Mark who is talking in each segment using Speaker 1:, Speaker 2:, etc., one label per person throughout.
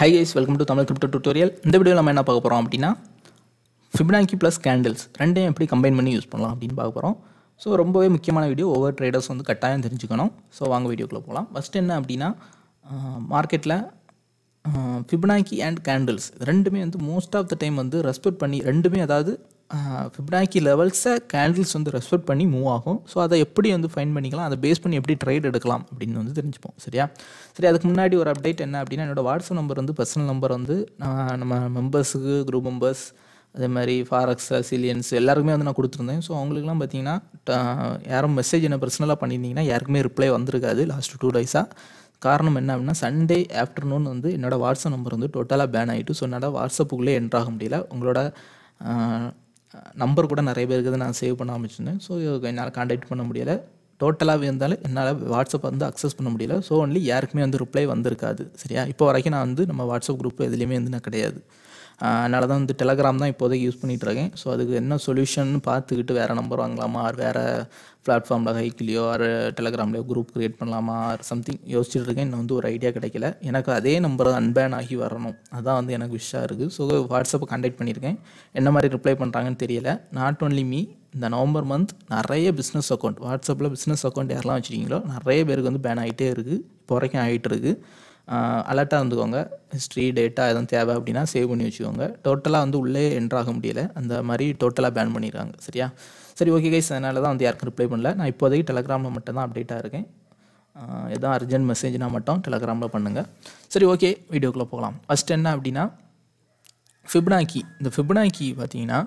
Speaker 1: high guys welcome to Tamil crypto tutorial இந்த வீடியோவில் நம்ம என்ன பார்க்க போகிறோம் அப்படின்னா ஃபிப்னாக்கி ப்ளஸ் கேண்டில்ஸ் ரெண்டையும் எப்படி கம்பைன் பண்ணி யூஸ் பண்ணலாம் அப்படின்னு பார்க்க போகிறோம் ஸோ ரொம்பவே முக்கியமான வீடியோ ஒவ்வொரு ட்ரேடர்ஸ் வந்து கட்டாயம் தெரிஞ்சுக்கணும் ஸோ வாங்க வீடியோக்குள்ளே போகலாம் ஃபஸ்ட் என்ன அப்படின்னா மார்க்கெட்டில் ஃபிப்னாக்கி அண்ட் கேண்டில்ஸ் ரெண்டுமே வந்து மோஸ்ட் ஆஃப் த டைம் வந்து ரெஸ்பெக்ட் பண்ணி ரெண்டுமே அதாவது ஃபிப்னாக்கி லெவல்ஸை கேண்டில்ஸ் வந்து ரெஸ்பெக்ட் பண்ணி மூவ் ஆகும் ஸோ அதை எப்படி வந்து ஃபைன் பண்ணிக்கலாம் அதை பேஸ் பண்ணி எப்படி ட்ரேட் எடுக்கலாம் அப்படின்னு வந்து தெரிஞ்சுப்போம் சரியா சரி அதுக்கு முன்னாடி ஒரு அப்டேட் என்ன அப்படின்னா என்னோடய வாட்ஸ்அப் நம்பர் வந்து பர்சனல் நம்பர் வந்து நான் நம்ம மெம்பர்ஸுக்கு குரூப் மெம்பர்ஸ் அதே மாதிரி ஃபாரக்ஸ் சிலியன்ஸ் எல்லாருக்குமே வந்து நான் கொடுத்துருந்தேன் ஸோ அவங்களுக்குலாம் பார்த்தீங்கன்னா யாரும் மெசேஜ் என்ன பர்சனலாக பண்ணியிருந்தீங்கன்னா யாருக்குமே ரிப்ளை வந்திருக்காது லாஸ்ட் டூ டேஸாக காரணம் என்ன அப்படின்னா சண்டே ஆஃப்டர்நூன் வந்து என்னோடய வாட்ஸ்அப் நம்பர் வந்து டோட்டலாக பேன் ஆகிட்டு ஸோ என்னால் வாட்ஸ்அப்புக்குள்ளே என்ட்ராக முடியல உங்களோட நம்பர் கூட நிறைய பேருக்கு நான் சேவ் பண்ண ஆரம்பிச்சிருந்தேன் ஸோ என்னால் காண்டாக்ட் பண்ண முடியலை டோட்டலாக இருந்தாலும் என்னால் வாட்ஸ்அப் வந்து அக்சஸ் பண்ண முடியல ஸோ ஒன்லி யாருக்குமே வந்து ரிப்ளை வந்திருக்காது சரியா இப்போ வரைக்கும் நான் வந்து நம்ம வாட்ஸ்அப் குரூப் எதுலேயுமே வந்து நான் கிடையாது அதனால தான் வந்து டெலகிராம் தான் இப்போதைக்கு யூஸ் பண்ணிகிட்ருக்கேன் ஸோ அதுக்கு என்ன சொல்யூஷன் பார்த்துக்கிட்டு வேறு நம்பர் வாங்கலாமா வேறு பிளாட்ஃபார்மில் ஹைக்கிலையோ ஆர் டெலகிராம்லேயோ குரூப் க்ரியேட் பண்ணலாமா ஆர் சம்திங் யோசிச்சுட்டு இருக்கேன் இன்னும் வந்து ஒரு ஐடியா கிடைக்கல எனக்கு அதே நம்பர் அன்பேன் ஆகி வரணும் அதான் வந்து எனக்கு விஷாக இருக்குது ஸோ வாட்ஸ்அப்பை கான்டெக்ட் பண்ணியிருக்கேன் என்ன மாதிரி ரிப்ளை பண்ணுறாங்கன்னு தெரியல நாட் ஓன்லி மீ இந்த நவம்பர் மந்த் நிறைய பிஸ்னஸ் அக்கௌண்ட் வாட்ஸ்அப்பில் பிஸ்னஸ் அக்கௌண்ட் யாரெல்லாம் வச்சுருக்கீங்களோ நிறைய பேருக்கு வந்து பேன் ஆகிட்டே இருக்குது இப்போ வரைக்கும் ஆகிட்டு இருக்குது அலர்ட்டாக இருந்துக்கோங்க ஹிஸ்ட்ரி டேட்டா எதுவும் தேவை அப்படின்னா சேவ் பண்ணி வச்சுக்கோங்க டோட்டலாக வந்து உள்ளே என்ட்ராக முடியல அந்த மாதிரி டோட்டலாக பேன் பண்ணிடுறாங்க சரியா சரி ஓகே கைஸ் அதனால தான் வந்து யாருக்கும் ரிப்ளை பண்ணல நான் இப்போதைக்கு டெலகிராமில் மட்டும் தான் அப்டேட்டாக இருக்கேன் எதுவும் அர்ஜென்ட் மெசேஜ்னால் மட்டும் டெலகிராமில் பண்ணுங்கள் சரி ஓகே வீடியோக்குள்ளே போகலாம் ஃபஸ்ட் என்ன அப்படின்னா ஃபிப்னாக்கி இந்த ஃபிப்னாக்கி பார்த்தீங்கன்னா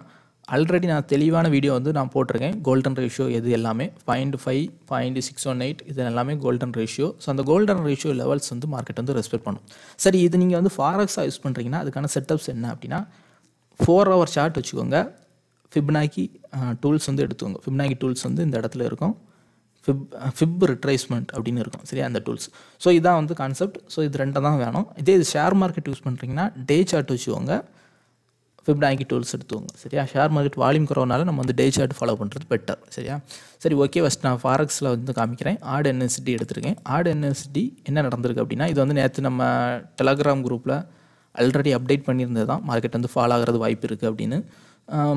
Speaker 1: ஆல்ரெடி நான் தெளிவான வீடியோ வந்து நான் போட்டிருக்கேன் கோல்டன் ரேஷியோ எது எல்லாமே point five point six one eight இது எல்லாமே கோல்டன் ரேஷியோ ஸோ அந்த கோல்டன் ரேஷியோ லெவல்ஸ் வந்து மார்க்கெட் வந்து ரெஸ்பெக்ட் பண்ணும் சரி இது நீங்கள் வந்து ஃபாரக்ஸாக யூஸ் பண்ணுறீங்கன்னா அதுக்கான செட்டப்ஸ் என்ன அப்படின்னா ஃபோர் ஹவர் சார்ட் வச்சுக்கோங்க ஃபிப்னாக்கி டூல்ஸ் வந்து எடுத்துக்கோங்க ஃபிப்னாக்கி டூல்ஸ் வந்து இந்த இடத்துல இருக்கும் ஃபிப் ஃபிப் ரிட்ரேஸ்மெண்ட் அப்படின்னு இருக்கும் சரியா அந்த டூல்ஸ் ஸோ இதான் வந்து கான்செப்ட் ஸோ இது ரெண்டை தான் வேணும் இதே இது ஷேர் மார்க்கெட் யூஸ் பண்ணுறீங்கன்னா டே சார்ட் வச்சுக்கோங்க ஃபிப் ஆங்கி டூல்ஸ் எடுத்துவோங்க சரியா ஷேர் மார்க்கெட் வால்யூம் குறவனால நம்ம வந்து டே சார்ட் ஃபாலோ பண்ணுறது பெட்டர் சரியா சரி ஓகே ஃபஸ்ட் நான் ஃபாரக்ஸில் வந்து காமிக்கிறேன் ஆடு என்எஸ்டி எடுத்துருக்கேன் ஆடு என்எஸ்டி என்ன நடந்திருக்கு அப்படின்னா இது வந்து நேற்று நம்ம டெலகிராம் குரூப்பில் ஆல்ரெடி அப்டேட் பண்ணியிருந்தது தான் மார்க்கெட் வந்து ஃபாலோ ஆகிறது வாய்ப்பு இருக்குது அப்படின்னு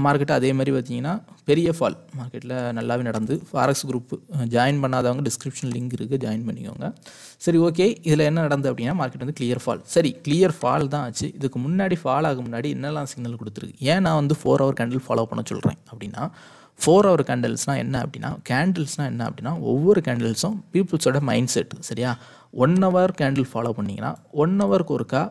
Speaker 1: மார்க்கெட்டு அதே மாதிரி பார்த்தீங்கன்னா பெரிய ஃபால் மார்க்கெட்டில் நல்லாவே நடந்து ஃபாரக்ஸ் குரூப் ஜாயின் பண்ணாதவங்க டிஸ்கிரிப்ஷன் லிங்க் இருக்குது ஜாயின் பண்ணிக்கோங்க சரி ஓகே இதில் என்ன நடந்தது அப்படின்னா மார்க்கெட் வந்து கிளியர் ஃபால் சரி கிளியர் ஃபால் தான் ஆச்சு இதுக்கு முன்னாடி ஃபால் ஆக முன்னாடி என்னெல்லாம் சிக்னல் கொடுத்துருக்கு ஏன் நான் வந்து ஃபோர் ஹவர் கேண்டில் ஃபாலோ பண்ண சொல்கிறேன் அப்படின்னா ஃபோர் ஹவர் கேண்டில்ஸ்னால் என்ன அப்படின்னா கேண்டில்ஸ்னால் என்ன அப்படின்னா ஒவ்வொரு கேண்டில்ஸும் பீப்புள்ஸோட மைண்ட் செட் சரியா ஒன் ஹவர் கேண்டில் ஃபாலோ பண்ணிங்கன்னா ஒன் ஹவருக்கு ஒருக்கா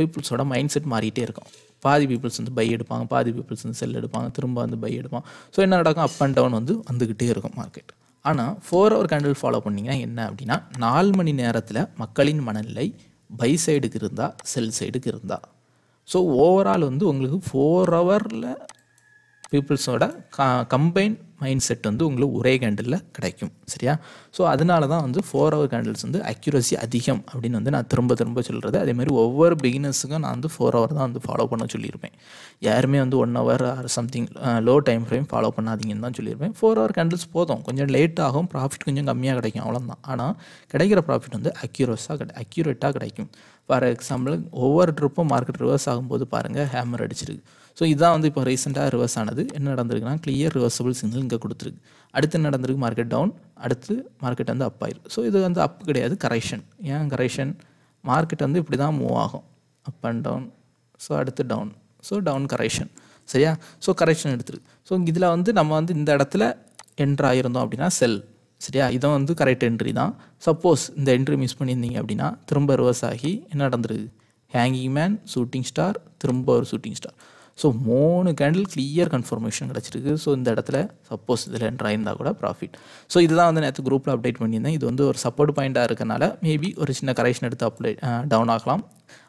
Speaker 1: பீப்புள்ஸோட மைண்ட் செட் மாறிக்கிட்டே இருக்கும் பாதி பீப்புள்ஸ் வந்து பை எடுப்பாங்க பாதி பீப்புள்ஸ் வந்து செல் எடுப்பாங்க திரும்ப வந்து பை எடுப்பாங்க ஸோ என்ன நடக்கும் அப் அண்ட் டவுன் வந்து வந்துக்கிட்டே இருக்கும் மார்க்கெட் ஆனால் ஃபோர் ஹவர் கேண்டில் ஃபாலோ பண்ணிங்கன்னா என்ன அப்படின்னா நாலு மணி நேரத்தில் மக்களின் மனநிலை பை சைடுக்கு இருந்தால் செல் சைடுக்கு இருந்தால் ஸோ ஓவரால் வந்து உங்களுக்கு ஃபோர் ஹவரில் பீப்புள்ஸோட கம்பைன் மைண்ட் செட் வந்து உங்களுக்கு ஒரே கேண்டலில் கிடைக்கும் சரியா ஸோ அதனால தான் வந்து ஃபோர் ஹவர் கேண்டில்ஸ் வந்து அக்யூரசி அதிகம் அப்படின்னு வந்து நான் திரும்ப திரும்ப சொல்கிறது அதேமாதிரி ஒவ்வொரு பிகினர்ஸுக்கும் நான் வந்து ஃபோர் ஹவர் தான் வந்து ஃபாலோ பண்ண சொல்லியிருப்பேன் யாருமே வந்து one hour or something low time frame follow பண்ணாதீங்கன்னு தான் சொல்லியிருப்பேன் ஃபோர் ஹவர் கேண்டில்ஸ் போதும் கொஞ்சம் லேட் ஆகும் ப்ராஃபிட் கொஞ்சம் கம்மியாக கிடைக்கும் அவ்வளோதான் ஆனால் கிடைக்கிற ப்ராஃபிட் வந்து அக்யூரஸாக கிடை அக்யூரேட்டாக கிடைக்கும் ஃபார் எக்ஸாம்பிள் ஒவ்வொரு ட்ரிப்பும் மார்க்கெட் ரிவர்ஸ் ஆகும்போது பாருங்கள் ஹேமர் அடிச்சிருக்கு ஸோ இதுதான் வந்து இப்போ ரீசெண்டாக ரிவர்ஸ் ஆனது என்ன நடந்திருக்குன்னா கிளியர் ரிவர்சபிள் சிக்னல் இங்கே கொடுத்துருக்கு அடுத்து என்ன நடந்திருக்கு மார்க்கெட் டவுன் அடுத்து மார்க்கெட் வந்து அப் ஸோ இது வந்து அப் கிடையாது கரெக்ஷன் ஏன் கரெக்ஷன் மார்க்கெட் வந்து இப்படி தான் மூவ் ஆகும் அப் அண்ட் டவுன் ஸோ அடுத்து டவுன் ஸோ டவுன் கரெக்ஷன் சரியா ஸோ கரெக்ஷன் எடுத்துருக்கு ஸோ இதில் வந்து நம்ம வந்து இந்த இடத்துல என்ட்ரு ஆகிருந்தோம் அப்படின்னா செல் சரியா இதை வந்து கரெக்ட் என்ட்ரி தான் சப்போஸ் இந்த என்ட்ரி மிஸ் பண்ணியிருந்தீங்க அப்படின்னா திரும்ப ரிவர்ஸ் ஆகி என்ன நடந்துருக்கு ஹேங்கிங் மேன் ஷூட்டிங் ஸ்டார் திரும்ப ஒரு ஷூட்டிங் ஸ்டார் ஸோ மூணு கேண்டில் கிளியர் கன்ஃபர்மேஷன் கிடச்சிருக்கு ஸோ இந்த இடத்துல சப்போஸ் இதில் என்ட்ரு ஆயிருந்தால் கூட ப்ராஃபிட் ஸோ இதுதான் வந்து நேற்று குரூப்பில் அப்டேட் பண்ணியிருந்தேன் இது வந்து ஒரு சப்போர்ட் பாயிண்ட்டாக இருக்கனால மேபி ஒரு சின்ன கரெக்ஷன் எடுத்து அப்ளை டவுன் ஆகலாம்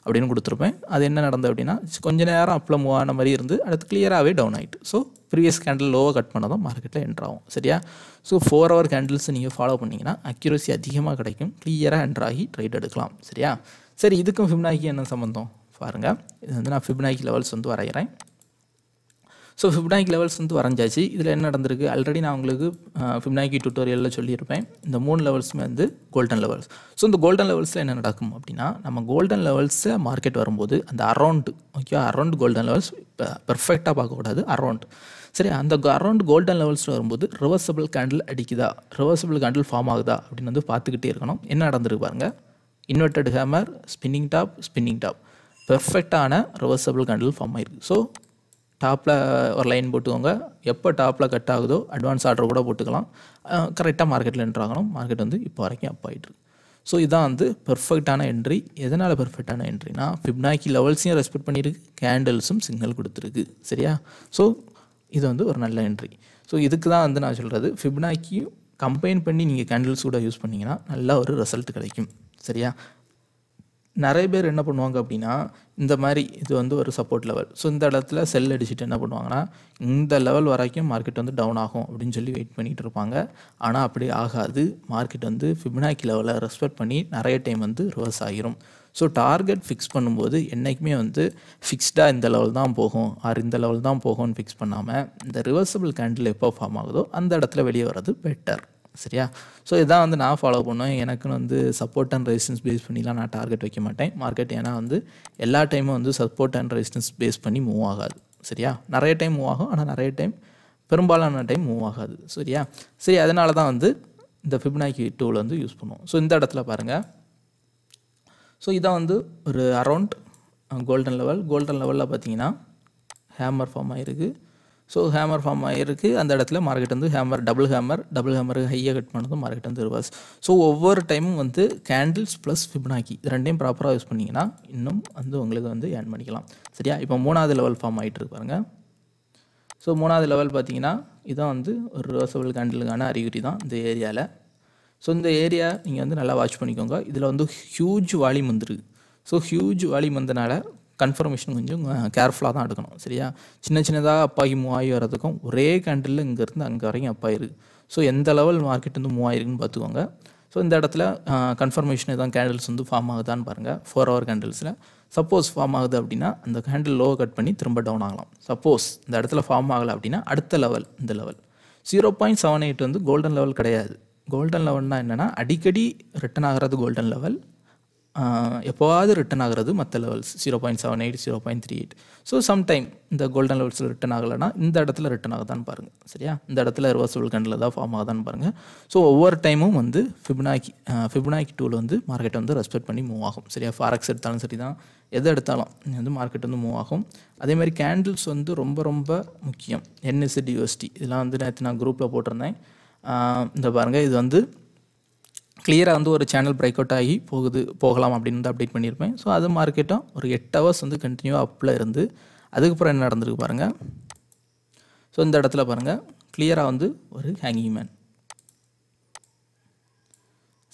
Speaker 1: அப்படின்னு கொடுத்துருப்பேன் அது என்ன நடந்தது அப்படின்னா கொஞ்ச நேரம் அப்பில் மூவ் ஆன மாதிரி இருந்து அடுத்து கிளியராகவே டவுன் ஆகிட்டு ஸோ ப்ரீவியஸ் கேண்டில் லோவாக கட் பண்ணால் தான் மார்க்கெட்டில் என்ட்ராகும் ஆகும் சரியா ஸோ ஃபோர் ஹவர் கேண்டில்ஸ் நீங்கள் ஃபாலோ பண்ணிங்கன்னா அக்யூரசி அதிகமாக கிடைக்கும் கிளியராக என்ட்ராகி ட்ரைட் எடுக்கலாம் சரியா சரி இதுக்கும் ஃபிம்னாக்கி என்ன சம்மந்தம் பாருங்கள் இது வந்து நான் ஃபிப்னாக்கி லெவல்ஸ் வந்து வரைகிறேன் ஸோ ஃபிப்னாக்கி லெவல்ஸ் வந்து வரைஞ்சாச்சு இதில் என்ன நடந்திருக்கு ஆல்ரெடி நான் உங்களுக்கு ஃபிப்னாக்கி டியூட்டோரியலில் சொல்லியிருப்பேன் இந்த மூணு லெவல்ஸுமே வந்து கோல்டன் லெவல்ஸ் ஸோ இந்த கோல்டன் லெவல்ஸில் என்ன நடக்கும் அப்படின்னா நம்ம கோல்டன் லெவல்ஸை மார்க்கெட் வரும்போது அந்த around okay around golden levels பெர்ஃபெக்டாக பார்க்கக்கூடாது அரௌண்ட் சரி அந்த அரௌண்ட் கோல்டன் லெவல்ஸில் வரும்போது ரிவர்சபிள் கேண்டில் அடிக்குதா ரிவர்சபிள் கேண்டில் ஃபார்ம் ஆகுதா அப்படின்னு வந்து பார்த்துக்கிட்டே இருக்கணும் என்ன நடந்திருக்கு பாருங்கள் inverted hammer spinning top spinning top பெர்ஃபெக்டான ரிவர்சபிள் கேண்டில் ஃபார்ம் ஆயிருக்கு ஸோ டாப்பில் ஒரு லைன் போட்டுக்கோங்க எப்போ டாப்பில் கட் ஆகுதோ அட்வான்ஸ் ஆர்டர் கூட போட்டுக்கலாம் கரெக்டாக மார்க்கெட்டில் என்ட்ராகணும் மார்க்கெட் வந்து இப்போ வரைக்கும் அப் ஆகிட்டுருக்கு ஸோ இதான் வந்து பெர்ஃபெக்டான என்ட்ரி எதனால் பெர்ஃபெக்டான என்ட்ரினா ஃபிப்னாக்கி லெவல்ஸையும் ரெஸ்பெக்ட் பண்ணியிருக்கு கேண்டல்ஸும் சிக்னல் கொடுத்துருக்கு சரியா ஸோ இது வந்து ஒரு நல்ல என்ட்ரி ஸோ இதுக்கு தான் வந்து நான் சொல்கிறது ஃபிப்னாக்கியும் கம்பைன் பண்ணி நீங்கள் கேண்டில்ஸ் கூட யூஸ் பண்ணிங்கன்னா நல்ல ஒரு ரிசல்ட் கிடைக்கும் சரியா நிறைய பேர் என்ன பண்ணுவாங்க அப்படின்னா இந்த மாதிரி இது வந்து ஒரு சப்போர்ட் லெவல் ஸோ இந்த இடத்துல செல் அடிச்சுட்டு என்ன பண்ணுவாங்கன்னா இந்த லெவல் வரைக்கும் மார்க்கெட் வந்து டவுன் ஆகும் அப்படின்னு சொல்லி வெயிட் பண்ணிகிட்டு இருப்பாங்க ஆனால் அப்படி ஆகாது மார்க்கெட் வந்து ஃபிப்னாக்கி லெவலை ரெஸ்பெக்ட் பண்ணி நிறைய டைம் வந்து ரிவர்ஸ் ஆகிரும் ஸோ டார்கெட் ஃபிக்ஸ் பண்ணும்போது என்றைக்குமே வந்து ஃபிக்ஸ்டாக இந்த லெவல் தான் போகும் ஆர் இந்த லெவல் தான் போகும்னு ஃபிக்ஸ் பண்ணாமல் இந்த ரிவர்சபிள் கேண்டில் எப்போ ஃபார்ம் ஆகுதோ அந்த இடத்துல வெளியே வர்றது பெட்டர் சரியா ஸோ இதான் வந்து நான் ஃபாலோ பண்ணுவேன் எனக்குன்னு வந்து சப்போர்ட் அண்ட் ரெசிஸ்டன்ஸ் பேஸ் பண்ணிலாம் நான் டார்கெட் வைக்க மாட்டேன் மார்க்கெட் ஏன்னா வந்து எல்லா டைமும் வந்து சப்போர்ட் அண்ட் ரெசிஸ்டன்ஸ் பேஸ் பண்ணி மூவ் ஆகாது சரியா நிறைய டைம் மூவ் ஆகும் ஆனால் நிறைய டைம் பெரும்பாலான டைம் மூவ் ஆகாது சரியா சரி அதனால தான் வந்து இந்த ஃபிப்னாக்கி டூவில் வந்து யூஸ் பண்ணுவோம் ஸோ இந்த இடத்துல பாருங்கள் ஸோ இதான் வந்து ஒரு அரௌண்ட் கோல்டன் லெவல் கோல்டன் லெவலில் பார்த்தீங்கன்னா ஹேமர் ஃபார்ம் ஆகிருக்கு ஸோ ஹேமர் ஃபார்ம் ஆகிருக்கு அந்த இடத்துல மார்க்கெட் வந்து hammer double hammer double hammer ஹையாக கட் பண்ணதும் மார்க்கெட் வந்து ரிவர்ஸ் ஸோ ஒவ்வொரு டைமும் வந்து கேண்டில்ஸ் ப்ளஸ் ஃபிப்னாக்கி இது ரெண்டையும் ப்ராப்பராக யூஸ் பண்ணிங்கன்னா இன்னும் வந்து உங்களுக்கு வந்து ஏர்ன் பண்ணிக்கலாம் சரியா இப்போ மூணாவது லெவல் ஃபார்ம் ஆகிட்டு பாருங்க ஸோ மூணாவது லெவல் பார்த்தீங்கன்னா இதுதான் வந்து ஒரு ரிவர்சபிள் கேண்டிலுக்கான அறிகுறி தான் இந்த ஏரியாவில் ஸோ இந்த ஏரியா நீங்கள் வந்து நல்லா வாட்ச் பண்ணிக்கோங்க இதில் வந்து ஹியூஜ் வால்யூம் வந்துருக்கு ஸோ ஹியூஜ் வால்யூம் வந்தனால கன்ஃபர்மேஷன் கொஞ்சம் கேர்ஃபுல்லாக தான் எடுக்கணும் சரியா சின்ன சின்னதாக அப்பாகி மூவ் ஆகி வரதுக்கும் ஒரே கேண்டில் இங்கேருந்து அங்கே வரைக்கும் அப்பாயிருக்கு ஸோ எந்த லெவல் மார்க்கெட் வந்து மூவ் ஆயிருக்குன்னு பார்த்துக்கோங்க ஸோ இந்த இடத்துல கன்ஃபர்மேஷன் எதாவது கேண்டில்ஸ் வந்து ஃபார்ம் ஆகுதான்னு பாருங்கள் ஃபோர் ஹவர் கேண்டில்ஸில் சப்போஸ் ஃபார்ம் ஆகுது அப்படின்னா அந்த கேண்டில் லோவை கட் பண்ணி திரும்ப டவுன் ஆகலாம் சப்போஸ் இந்த இடத்துல ஃபார்ம் ஆகலை அப்படின்னா அடுத்த லெவல் இந்த level zero point seven eight வந்து கோல்டன் லெவல் கிடையாது கோல்டன் லெவல்னால் என்னென்னா அடிக்கடி ரிட்டன் ஆகிறது கோல்டன் லெவல் எப்போவாது ரிட்டன் ஆகிறது மற்ற levels zero point seven eight zero point three eight so sometime இந்த கோல்டன் லெவல்ஸில் ரிட்டன் ஆகலைன்னா இந்த இடத்துல ரிட்டன் ஆகுதான்னு பாருங்கள் சரியா இந்த இடத்துல ரிவர்சபிள் கண்டில் தான் ஃபார்ம் ஆகுதான்னு பாருங்கள் ஸோ ஒவ்வொரு டைமும் வந்து ஃபிப்னாக்கி ஃபிப்னாக்கி டூவில் வந்து மார்க்கெட் வந்து ரெஸ்பெக்ட் பண்ணி மூவ் ஆகும் சரியா ஃபாரக்ஸ் எடுத்தாலும் சரி தான் எது எடுத்தாலும் வந்து மார்க்கெட் வந்து மூவ் ஆகும் அதே மாதிரி கேண்டில்ஸ் வந்து ரொம்ப ரொம்ப முக்கியம் என்எஸ்சி டிஎஸ்டி இதெல்லாம் வந்து நேற்று நான் குரூப்பில் போட்டிருந்தேன் இந்த பாருங்கள் இது வந்து கிளியராக வந்து ஒரு சேனல் பிரேக் அவுட் ஆகி போகுது போகலாம் அப்படின்னு வந்து அப்டேட் பண்ணியிருப்பேன் ஸோ அது மார்க்கெட்டும் ஒரு எட்டு ஹவர்ஸ் வந்து கண்டினியூவாக அப்பில் இருந்து அதுக்கப்புறம் என்ன நடந்திருக்கு பாருங்கள் ஸோ இந்த இடத்துல பாருங்கள் கிளியராக வந்து ஒரு ஹேங்கிங் மேன்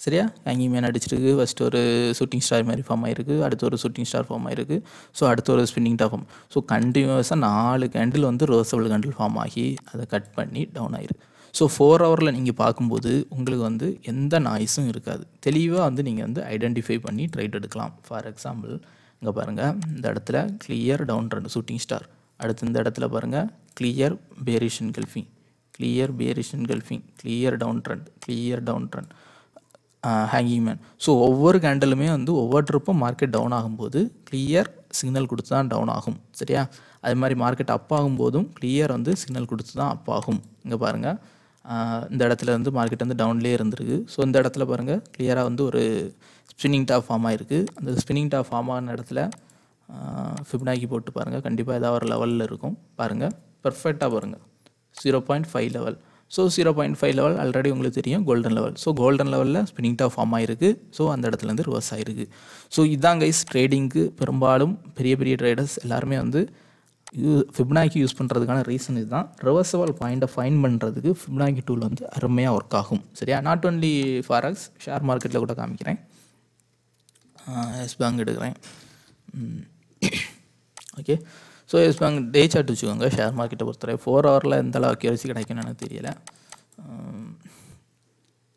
Speaker 1: சரியா ஹேங்கிங் மேன் அடிச்சிருக்கு ஃபஸ்ட்டு ஒரு ஷூட்டிங் ஸ்டார் மாதிரி ஃபார்ம் ஆயிருக்கு அடுத்து ஒரு ஷூட்டிங் ஸ்டார் ஃபார்ம் ஆயிருக்கு ஸோ அடுத்து ஒரு ஸ்பின்னிங் டாக் ஃபார்ம் ஸோ கண்டினியூஸாக நாலு கேண்டில் வந்து ரோசபிள் கேண்டில் ஃபார்ம் ஆகி அதை கட் பண்ணி டவுன் ஆயிருக்கு ஸோ ஃபோர் ஹவரில் நீங்கள் பார்க்கும்போது உங்களுக்கு வந்து எந்த நாய்ஸும் இருக்காது தெளிவாக வந்து நீங்கள் வந்து ஐடென்டிஃபை பண்ணி ட்ரைட் எடுக்கலாம் ஃபார் எக்ஸாம்பிள் இங்கே பாருங்கள் இந்த இடத்துல கிளியர் டவுன் ரெண்டு ஷூட்டிங் ஸ்டார் அடுத்து இந்த இடத்துல பாருங்கள் clear bearish engulfing clear bearish engulfing clear down trend clear down trend hanging man so ஒவ்வொரு கேண்டலுமே வந்து ஒவ்வொரு ட்ரிப்பும் மார்க்கெட் டவுன் ஆகும்போது கிளியர் சிக்னல் கொடுத்து தான் டவுன் ஆகும் சரியா அது மாதிரி மார்க்கெட் அப் ஆகும்போதும் கிளியர் வந்து சிக்னல் கொடுத்து தான் அப் ஆகும் இங்கே பாருங்கள் இந்த இடத்துல இருந்து மார்க்கெட் வந்து டவுன்லேயே இருந்திருக்கு ஸோ இந்த இடத்துல பாருங்கள் கிளியராக வந்து ஒரு ஸ்பின்னிங் டாப் ஃபார்ம் ஆகிருக்கு அந்த ஸ்பின்னிங் டாப் ஃபார்ம் ஆன இடத்துல ஃபிப்னாக்கி போட்டு பாருங்கள் கண்டிப்பாக ஏதாவது ஒரு லெவலில் இருக்கும் பாருங்கள் பர்ஃபெக்டாக பாருங்கள் zero point five level so zero point five level already உங்களுக்கு தெரியும் கோல்டன் லெவல் ஸோ கோல்டன் லெவலில் ஸ்பின்னிங் டாப் ஃபார்ம் ஆகிருக்கு ஸோ அந்த இடத்துலேருந்து ரிவர்ஸ் ஆகிருக்கு ஸோ இதுதான் கைஸ் ட்ரேடிங்க்கு பெரும்பாலும் பெரிய பெரிய ட்ரேடர்ஸ் எல்லாருமே வந்து இது ஃபிப்னாக்கி யூஸ் பண்ணுறதுக்கான ரீசன் இதுதான் ரிவர்சபிள் பாயிண்ட்டை ஃபைன் பண்ணுறதுக்கு ஃபிப்னாக்கி டூல் வந்து அருமையாக ஒர்க் ஆகும் சரியா நாட் ஒன்லி ஃபாரக்ஸ் ஷேர் மார்க்கெட்டில் கூட காமிக்கிறேன் எஸ் பேங்க் எடுக்கிறேன் okay so Yes Bank day chart வச்சுக்கோங்க ஷேர் மார்க்கெட்டை பொறுத்தவரை ஃபோர் ஹவரில் எந்த அளவு அக்யூரசி கிடைக்கும்னு தெரியல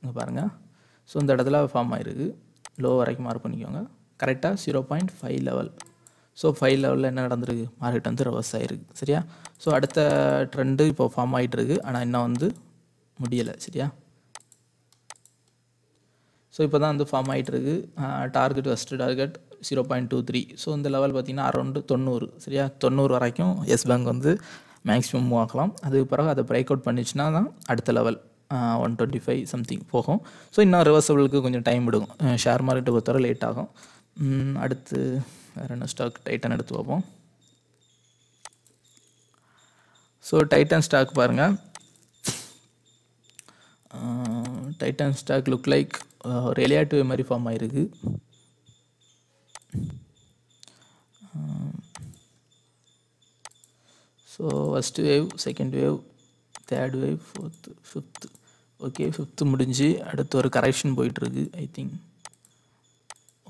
Speaker 1: இங்கே பாருங்கள் ஸோ இந்த இடத்துல ஃபார்ம் ஆகிருக்கு லோ வரைக்கும் மார்க் பண்ணிக்கோங்க கரெக்டாக zero point five level so five லெவலில் என்ன நடந்திருக்கு மார்க்கெட் வந்து ரிவர்ஸ் ஆகிருக்கு சரியா ஸோ அடுத்த ட்ரெண்டு இப்போ ஃபார்ம் ஆகிட்டுருக்கு ஆனால் இன்னும் வந்து முடியலை சரியா ஸோ இப்போ தான் வந்து ஃபார்ம் ஆகிட்டுருக்கு target first target zero point two three so இந்த லெவல் பார்த்திங்கன்னா அரௌண்டு தொண்ணூறு சரியா தொண்ணூறு வரைக்கும் எஸ் பேங்க் வந்து மேக்ஸிமம் மூவ் ஆகலாம் அதுக்கு பிறகு அதை பிரேக் அவுட் பண்ணிச்சுன்னா தான் அடுத்த லெவல் ஒன் டுவெண்ட்டி ஃபைவ் சம்திங் போகும் ஸோ இன்னும் ரிவர்சபிளுக்கு கொஞ்சம் டைம் எடுக்கும் ஷேர் மார்க்கெட்டு பொறுத்தவரை லேட் ஆகும் அடுத்து வேறு என்ன ஸ்டாக் டைட்டன் எடுத்து வைப்போம் ஸோ டைட்டன் ஸ்டாக் பாருங்கள் டைட்டன் ஸ்டாக் லுக் லைக் ஒரு எலியாட்டு மாதிரி ஃபார்ம் ஆகிருக்கு so first wave second wave third wave fourth fifth okay fifth முடிஞ்சு அடுத்து ஒரு கரெக்ஷன் போயிட்டுருக்கு I think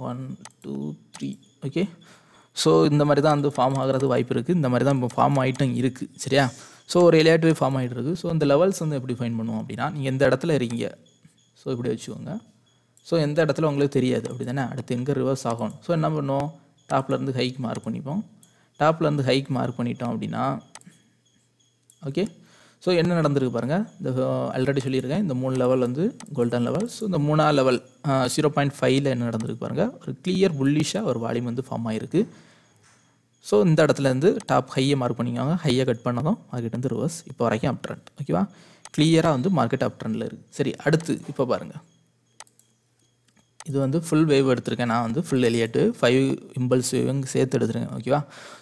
Speaker 1: one two three okay so இந்த மாதிரி தான் வந்து ஃபார்ம் ஆகிறது வாய்ப்பு இருக்குது இந்த மாதிரி தான் இப்போ ஃபார்ம் ஆகிட்டும் இருக்குது சரியா ஸோ ஒரு ரிலேட்டிவ் ஃபார்ம் ஆகிட்டு இருக்குது ஸோ அந்த லெவல்ஸ் வந்து எப்படி ஃபைன் பண்ணுவோம் அப்படின்னா நீங்கள் எந்த இடத்துல இருக்கீங்க ஸோ இப்படி வச்சுக்கோங்க ஸோ எந்த இடத்துல உங்களுக்கு தெரியாது அப்படி தானே அடுத்து எங்கே ரிவர்ஸ் ஆகணும் ஸோ என்ன பண்ணுவோம் டாப்லேருந்து ஹைக் மார்க் பண்ணிப்போம் டாப்லேருந்து ஹைக் மார்க் பண்ணிட்டோம் அப்படின்னா ஓகே ஸோ என்ன நடந்திருக்கு பாருங்கள் இந்த ஆல்ரெடி சொல்லியிருக்கேன் இந்த மூணு லெவல் வந்து கோல்டன் லெவல் ஸோ இந்த மூணா லெவல் ஜீரோ பாயிண்ட் ஃபைவ்ல என்ன நடந்திருக்கு பாருங்கள் ஒரு கிளியர் புல்லிஷாக ஒரு வால்யூம் வந்து ஃபார்ம் ஆகிருக்கு ஸோ இந்த இடத்துலேருந்து டாப் ஹையை மார்க் பண்ணிக்கோங்க ஹையை கட் பண்ணதும் மார்க்கெட் வந்து ரிவர்ஸ் இப்போ வரைக்கும் அப் ட்ரெண்ட் ஓகேவா கிளியராக வந்து மார்க்கெட் அப் ட்ரெண்டில் இருக்குது சரி அடுத்து இப்போ பாருங்கள் இது வந்து ஃபுல் வேவ் எடுத்திருக்கேன் நான் வந்து full Elliott five impulse wave சேர்த்து எடுத்துருக்கேன் ஓகேவா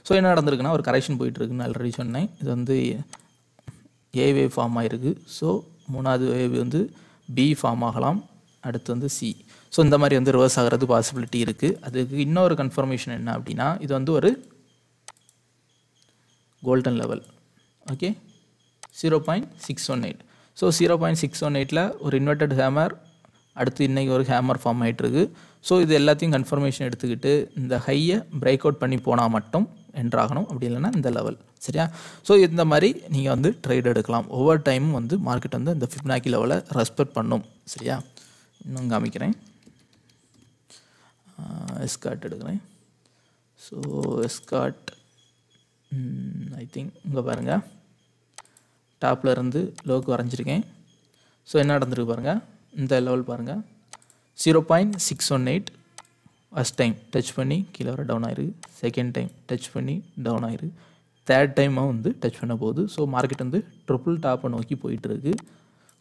Speaker 1: ஸோ என்ன நடந்திருக்குன்னா ஒரு கரெக்ஷன் போயிட்டுருக்குன்னு ஆல்ரெடி சொன்னேன் இது வந்து ஏ வேவ் ஃபார்ம் ஆகிருக்கு ஸோ மூணாவது வேவ் வந்து பி ஃபார்ம் ஆகலாம் அடுத்து வந்து சி ஸோ இந்த மாதிரி வந்து ரிவர்ஸ் ஆகிறது பாசிபிலிட்டி இருக்குது அதுக்கு இன்னொரு கன்ஃபர்மேஷன் என்ன அப்படின்னா இது வந்து ஒரு golden level okay zero point six one eight so zero point six one எயிட்டில் ஒரு இன்வெர்டட் ஹேமர் அடுத்து இன்றைக்கி ஒரு ஹேமர் ஃபார்ம் ஆகிட்டுருக்கு ஸோ இது எல்லாத்தையும் கன்ஃபர்மேஷன் எடுத்துக்கிட்டு இந்த ஹையை பிரேக் அவுட் பண்ணி போனால் மட்டும் என்ட்ரு ஆகணும் அப்படி இல்லைன்னா இந்த லெவல் சரியா ஸோ இந்த மாதிரி நீங்கள் வந்து ட்ரேட் எடுக்கலாம் ஒவ்வொரு டைமும் வந்து மார்க்கெட் வந்து இந்த ஃபிப்னாக்கி லெவலை ரெஸ்பெக்ட் பண்ணும் சரியா இன்னும் காமிக்கிறேன் எஸ்கார்ட் எடுக்கிறேன் ஸோ எஸ்கார்ட் ஐ திங்க் இங்கே பாருங்கள் டாப்பில் இருந்து லோக்கு வரைஞ்சிருக்கேன் ஸோ என்ன நடந்திருக்கு பாருங்கள் இந்த லெவல் பாருங்கள் zero point six one eight first time touch பண்ணி கீழே வர டவுன் ஆயிரு செகண்ட் டைம் டச் பண்ணி டவுன் ஆயிரு தேர்ட் டைமாக வந்து டச் பண்ண போகுது ஸோ மார்க்கெட் வந்து ட்ரிபிள் டாப்பை நோக்கி போயிட்டுருக்கு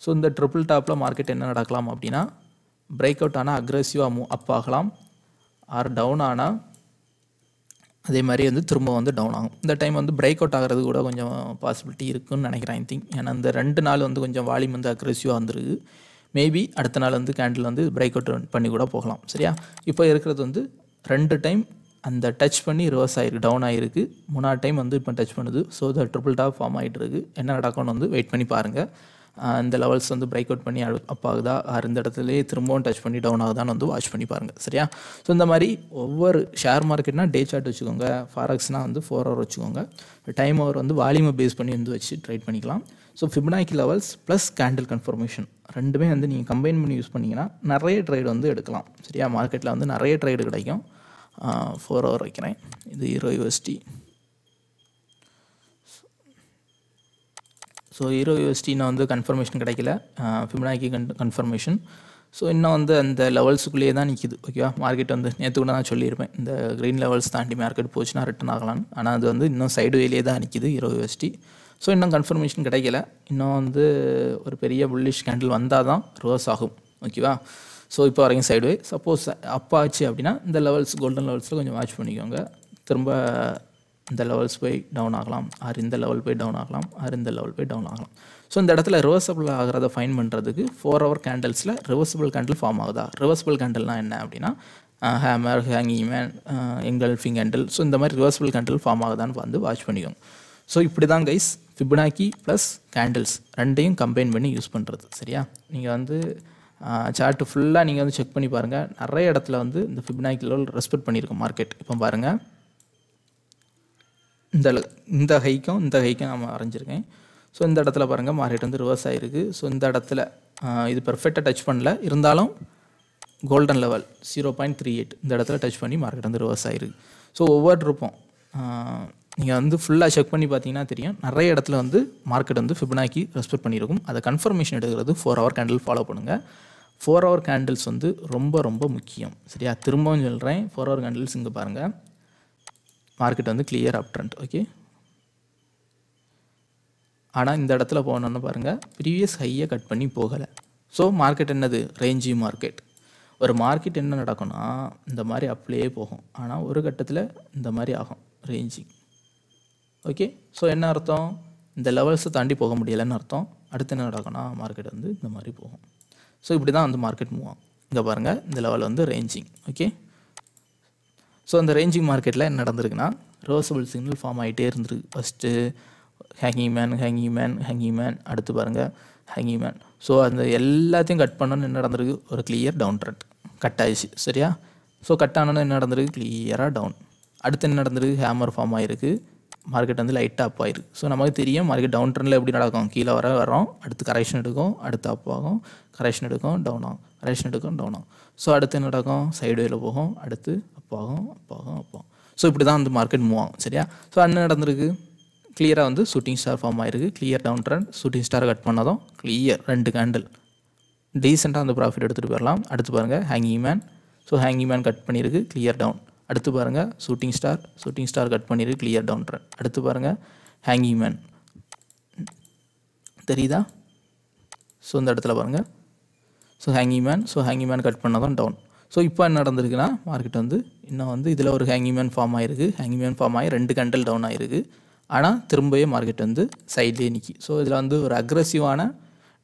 Speaker 1: ஸோ இந்த ட்ரிபிள் டாப்பில் மார்க்கெட் என்ன நடக்கலாம் அப்படின்னா பிரேக் அவுட் ஆனால் அக்ரெசிவாக மூ அப் ஆகலாம் ஆர் டவுன் ஆனால் அதே மாதிரி வந்து திரும்ப வந்து டவுன் ஆகும் இந்த டைம் வந்து பிரேக் அவுட் ஆகிறது கூட கொஞ்சம் பாசிபிலிட்டி இருக்குன்னு நினைக்கிறேன் ஐ திங்க் ஏன்னா இந்த ரெண்டு நாள் வந்து கொஞ்சம் வால்யூம் வந்து அக்ரெசிவாக வந்துருக்கு மேபி அடுத்த நாள் வந்து கேண்டில் வந்து பிரேக் அவுட் பண்ணி கூட போகலாம் சரியா இப்போ இருக்கிறது வந்து ரெண்டு டைம் அந்த டச் பண்ணி ரிவர்ஸ் ஆகிருக்கு டவுன் ஆகிருக்கு மூணாவது டைம் வந்து இப்போ டச் பண்ணுது so the triple top form ஆகிட்டு இருக்குது என்ன நடக்கும்னு வந்து வெயிட் பண்ணி பாருங்கள் இந்த லெவல்ஸ் வந்து பிரேக் அவுட் பண்ணி அப் ஆகுதா அந்த இடத்துலேயே திரும்பவும் டச் பண்ணி டவுன் ஆகுதான்னு வந்து வாட்ச் பண்ணி பாருங்கள் சரியா ஸோ இந்த மாதிரி ஒவ்வொரு ஷேர் மார்க்கெட்னா டே சார்ட் வச்சுக்கோங்க ஃபாரக்ஸ்னால் வந்து ஃபோர் ஹவர் வச்சுக்கோங்க டைம் ஹவர் வந்து வால்யூமை பேஸ் பண்ணி வந்து வச்சு ட்ரைட் பண்ணிக்கலாம் so Fibonacci levels plus candle confirmation ரெண்டுமே வந்து நீங்கள் கம்பைன் பண்ணி யூஸ் பண்ணிங்கன்னா நிறைய ட்ரேடு வந்து எடுக்கலாம் சரியா மார்க்கெட்டில் வந்து நிறைய ட்ரேடு கிடைக்கும் ஃபோர் ஹவர் வைக்கிறேன் இது ஹீரோ யூஎஸ்டி ஸோ ஹீரோ யூஎஸ்டினா வந்து கன்ஃபர்மேஷன் கிடைக்கல ஃபிமினாக்கி கன் கன்ஃபர்மேஷன் ஸோ இன்னும் வந்து அந்த லெவல்ஸுக்குள்ளேயே தான் நிற்கிது ஓகேவா மார்க்கெட் வந்து நேற்று கூட நான் சொல்லியிருப்பேன் இந்த க்ரீன் லெவல்ஸ் தாண்டி மார்க்கெட் போச்சுன்னா ரிட்டன் ஆகலான்னு ஆனால் அது வந்து இன்னும் சைடு வேலையே தான் நிற்கிது ஹீரோ யூஎஸ்டி ஸோ இன்னும் கன்ஃபர்மேஷன் கிடைக்கல இன்னும் வந்து ஒரு பெரிய புல்லிஷ் கேண்டில் வந்தால் தான் ரிவர்ஸ் ஆகும் ஓகேவா ஸோ இப்போ வரைக்கும் சைடுவே சப்போஸ் அப்பாச்சு ஆச்சு அப்படின்னா இந்த லெவல்ஸ் கோல்டன் லெவல்ஸில் கொஞ்சம் வாட்ச் பண்ணிக்கோங்க திரும்ப இந்த லெவல்ஸ் போய் டவுன் ஆகலாம் ஆர் இந்த லெவல் போய் டவுன் ஆகலாம் ஆர் இந்த லெவல் போய் டவுன் ஆகலாம் ஸோ இந்த இடத்துல ரிவர்சபிள் ஆகிறத ஃபைன் பண்ணுறதுக்கு ஃபோர் ஹவர் கேண்டில்ஸில் ரிவர்சபிள் கேண்டில் ஃபார்ம் ஆகுதா ரிவர்சபிள் கேண்டில்னா என்ன அப்படின்னா hammer hanging man engulfing candle so இந்த மாதிரி ரிவர்சபிள் கேண்டில் ஃபார்ம் ஆகுதான்னு வந்து வாட்ச் பண்ணிக்கோங்க ஸோ இப்படி தான் கைஸ் ஃபிபினாக்கி ப்ளஸ் கேண்டில்ஸ் ரெண்டையும் கம்பைன் பண்ணி யூஸ் பண்ணுறது சரியா நீங்கள் வந்து சார்ட்டு ஃபுல்லாக நீங்கள் வந்து செக் பண்ணி பாருங்கள் நிறைய இடத்துல வந்து இந்த லெவல் ரெஸ்பெக்ட் பண்ணியிருக்கோம் மார்க்கெட் இப்போ பாருங்கள் இந்த இந்த ஹைக்கும் இந்த ஹைக்கும் நம்ம வரைஞ்சிருக்கேன் ஸோ இந்த இடத்துல பாருங்கள் மார்க்கெட் வந்து ரிவர்ஸ் ஆகிருக்கு ஸோ இந்த இடத்துல இது பர்ஃபெக்டாக டச் பண்ணல இருந்தாலும் golden level zero point three eight இந்த இடத்துல டச் பண்ணி மார்க்கெட் வந்து ரிவர்ஸ் ஆகிருக்கு ஸோ ஒவ்வொரு இருப்போம் நீங்கள் வந்து ஃபுல்லாக செக் பண்ணி பார்த்தீங்கன்னா தெரியும் நிறைய இடத்துல வந்து மார்க்கெட் வந்து ஃபிப்னாக்கி ரெஸ்பெக்ட் பண்ணியிருக்கும் அதை கன்ஃபர்மேஷன் எடுக்கிறது ஃபோர் ஹவர் கேண்டில் ஃபாலோ பண்ணுங்கள் ஃபோர் ஹவர் கேண்டில்ஸ் வந்து ரொம்ப ரொம்ப முக்கியம் சரியா திரும்பவும் சொல்கிறேன் ஃபோர் ஹவர் கேண்டில்ஸ் இங்கே பாருங்கள் மார்க்கெட் வந்து கிளியர் அப் ட்ரெண்ட் ஓகே ஆனால் இந்த இடத்துல போனோன்னு பாருங்கள் ப்ரீவியஸ் ஹையை கட் பண்ணி போகலை ஸோ மார்க்கெட் என்னது ரேஞ்சி மார்க்கெட் ஒரு மார்க்கெட் என்ன நடக்கும்னா இந்த மாதிரி அப்படியே போகும் ஆனால் ஒரு கட்டத்தில் இந்த மாதிரி ஆகும் ரேஞ்சிங் ஓகே ஸோ என்ன அர்த்தம் இந்த லெவல்ஸை தாண்டி போக முடியலைன்னு அர்த்தம் அடுத்து என்ன நடக்கும்னா மார்க்கெட் வந்து இந்த மாதிரி போகும் ஸோ இப்படி தான் வந்து மார்க்கெட் மூவ் ஆகும் இங்கே பாருங்கள் இந்த லெவல் வந்து ரேஞ்சிங் ஓகே ஸோ அந்த ரேஞ்சிங் மார்க்கெட்டில் என்ன நடந்திருக்குன்னா ரிவர்சபிள் சிக்னல் ஃபார்ம் ஆகிட்டே இருந்திருக்கு first hanging man hanging man hanging man அடுத்து பாருங்கள் ஹேங்கிங் மேன் ஸோ அந்த எல்லாத்தையும் கட் பண்ணோன்னு என்ன நடந்திருக்கு ஒரு கிளியர் டவுன் ட்ரெட் கட் ஆயிடுச்சு சரியா ஸோ கட் ஆனோன்னு என்ன நடந்திருக்கு கிளியராக டவுன் அடுத்து என்ன நடந்திருக்கு ஹேமர் ஃபார்ம் ஆகிருக்கு மார்க்கெட் வந்து லைட்டாக அப் ஆயிருக்கு ஸோ நமக்கு தெரியும் மார்க்கெட் டவுன் ட்ரெண்டில் எப்படி நடக்கும் கீழே வர வரோம் அடுத்து கரெக்ஷன் எடுக்கும் அடுத்து அப் ஆகும் கரெக்ஷன் எடுக்கும் டவுன் ஆகும் கரெக்ஷன் எடுக்கும் டவுன் ஆகும் ஸோ அடுத்து என்ன நடக்கும் சைடுவேல போகும் அடுத்து போகும் பகம் போகும் ஸோ இப்படி தான் வந்து மார்க்கெட் மூவ் ஆகும் சரியா ஸோ என்ன நடந்திருக்கு கிளியராக வந்து ஷூட்டிங் ஸ்டார் ஃபார்ம் ஆயிருக்கு clear down trend shooting star cut பண்ணதும் கிளியர் ரெண்டு கேண்டில் டீசெண்டாக அந்த ப்ராஃபிட் எடுத்துகிட்டு போயிடலாம் அடுத்து பாருங்கள் hanging man so hanging man cut பண்ணியிருக்கு கிளியர் டவுன் அடுத்து பாருங்கள் shooting star shooting star cut பண்ணியிருக்கு கிளியர் டவுன் ட்ரெண்ட் அடுத்து பாருங்கள் ஹேங்கிங் மேன் தெரியுதா ஸோ இந்த இடத்துல பாருங்கள் so hanging man so hanging man cut பண்ணால் தான் டவுன் ஸோ இப்போ என்ன நடந்திருக்குன்னா மார்க்கெட் வந்து இன்னும் வந்து இதில் ஒரு மேன் ஃபார்ம் ஆகிருக்கு மேன் ஃபார்ம் ஆகி ரெண்டு கண்டல் டவுன் ஆகிருக்கு ஆனால் திரும்பவே மார்க்கெட் வந்து சைட்லேயே நிற்கி ஸோ இதில் வந்து ஒரு அக்ரஸிவான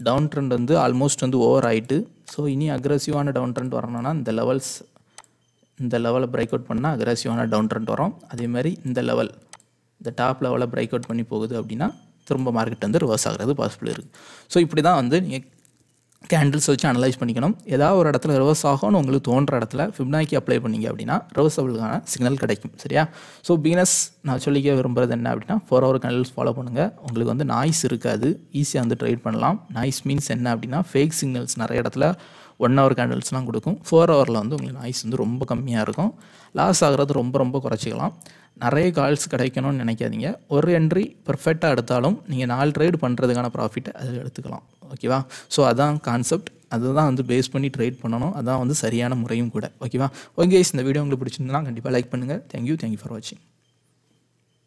Speaker 1: டவுன் ட்ரெண்ட் வந்து ஆல்மோஸ்ட் வந்து ஓவர் ஆகிட்டு ஸோ இனி அக்ரஸிவான டவுன் ட்ரெண்ட் வரணும்னா இந்த லெவல்ஸ் இந்த லெவலை பிரேக் அவுட் பண்ணால் அக்ரஸிவான டவுன் ட்ரெண்ட் வரும் அதேமாதிரி இந்த லெவல் இந்த டாப் லெவலை பிரேக் அவுட் பண்ணி போகுது அப்படின்னா திரும்ப மார்க்கெட் வந்து ரிவர்ஸ் ஆகிறது பாசிபிள் இருக்குது ஸோ இப்படி தான் வந்து நீங்கள் கேண்டில்ஸ் வச்சு அனலைஸ் பண்ணிக்கணும் ஏதாவது ஒரு இடத்துல ரிவர்ஸ் ஆகும்னு உங்களுக்கு தோன்ற இடத்துல ஃபிப்னாக்கி அப்ளை பண்ணிங்க அப்படின்னா ரிவர்சபிளுக்கான சிக்னல் கிடைக்கும் சரியா ஸோ பீனஸ் நான் சொல்லிக்க விரும்புகிறது என்ன அப்படின்னா ஃபோர் ஹவர் கேண்டில்ஸ் ஃபாலோ பண்ணுங்கள் உங்களுக்கு வந்து நாய்ஸ் இருக்காது ஈஸியாக வந்து ட்ரைட் பண்ணலாம் நாய்ஸ் மீன்ஸ் என்ன அப்படின்னா ஃபேக் சிக்னல்ஸ் நிறைய இடத்துல ஒன் ஹவர் கேண்டில்ஸ்லாம் கொடுக்கும் ஃபோர் ஹவரில் வந்து உங்களுக்கு நாய்ஸ் வந்து ரொம்ப கம்மியாக இருக்கும் லாஸ் ஆகிறது ரொம்ப ரொம்ப குறைச்சிக்கலாம் நிறைய கால்ஸ் கிடைக்கணும்னு நினைக்காதீங்க ஒரு என்ட்ரி பர்ஃபெக்டாக எடுத்தாலும் நீங்கள் நாலு ட்ரேட் பண்ணுறதுக்கான ப்ராஃபிட் அதில் எடுத்துக்கலாம் ஓகேவா ஸோ அதான் கான்செப்ட் அதுதான் வந்து பேஸ் பண்ணி ட்ரேட் பண்ணணும் அதான் வந்து சரியான முறையும் கூட ஓகேவா ஓகே இந்த வீடியோ உங்களுக்கு பிடிச்சிருந்தனா கண்டிப்பாக லைக் பண்ணுங்கள் தேங்க்யூ தேங்க்யூ ஃபார் வாட்சிங்